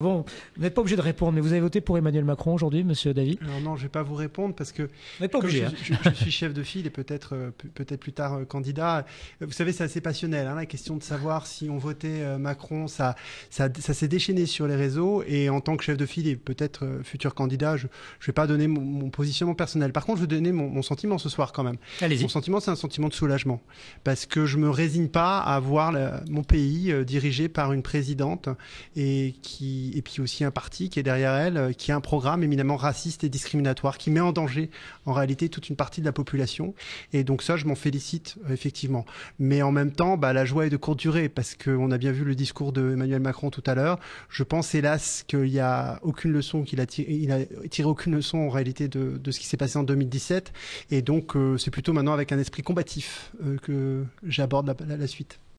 Bon, vous n'êtes pas obligé de répondre, mais vous avez voté pour Emmanuel Macron aujourd'hui, monsieur David non, je ne vais pas vous répondre parce que vous pas obligé, hein. je, suis chef de file et peut-être euh, peut-être plus tard euh, candidat. Euh, vous savez, c'est assez passionnel, hein, la question de savoir si on votait Macron, ça, ça, s'est déchaîné sur les réseaux. Et en tant que chef de file et peut-être futur candidat, je ne vais pas donner mon, positionnement personnel. Par contre, je vais donner mon, sentiment ce soir quand même. Mon sentiment, c'est un sentiment de soulagement parce que je me résigne pas à voir mon pays dirigé par une présidente et qui et puis aussi un parti qui est derrière elle, euh, qui a un programme éminemment raciste et discriminatoire, qui met en danger en réalité toute une partie de la population. Et donc ça, je m'en félicite euh, effectivement. Mais en même temps, bah, la joie est de courte durée, parce qu'on a bien vu le discours de Emmanuel Macron tout à l'heure. Je pense hélas qu'il n'y a aucune leçon qu'il a tiré, a tiré aucune leçon en réalité de, ce qui s'est passé en 2017. Et donc euh, c'est plutôt maintenant avec un esprit combatif que j'aborde la suite.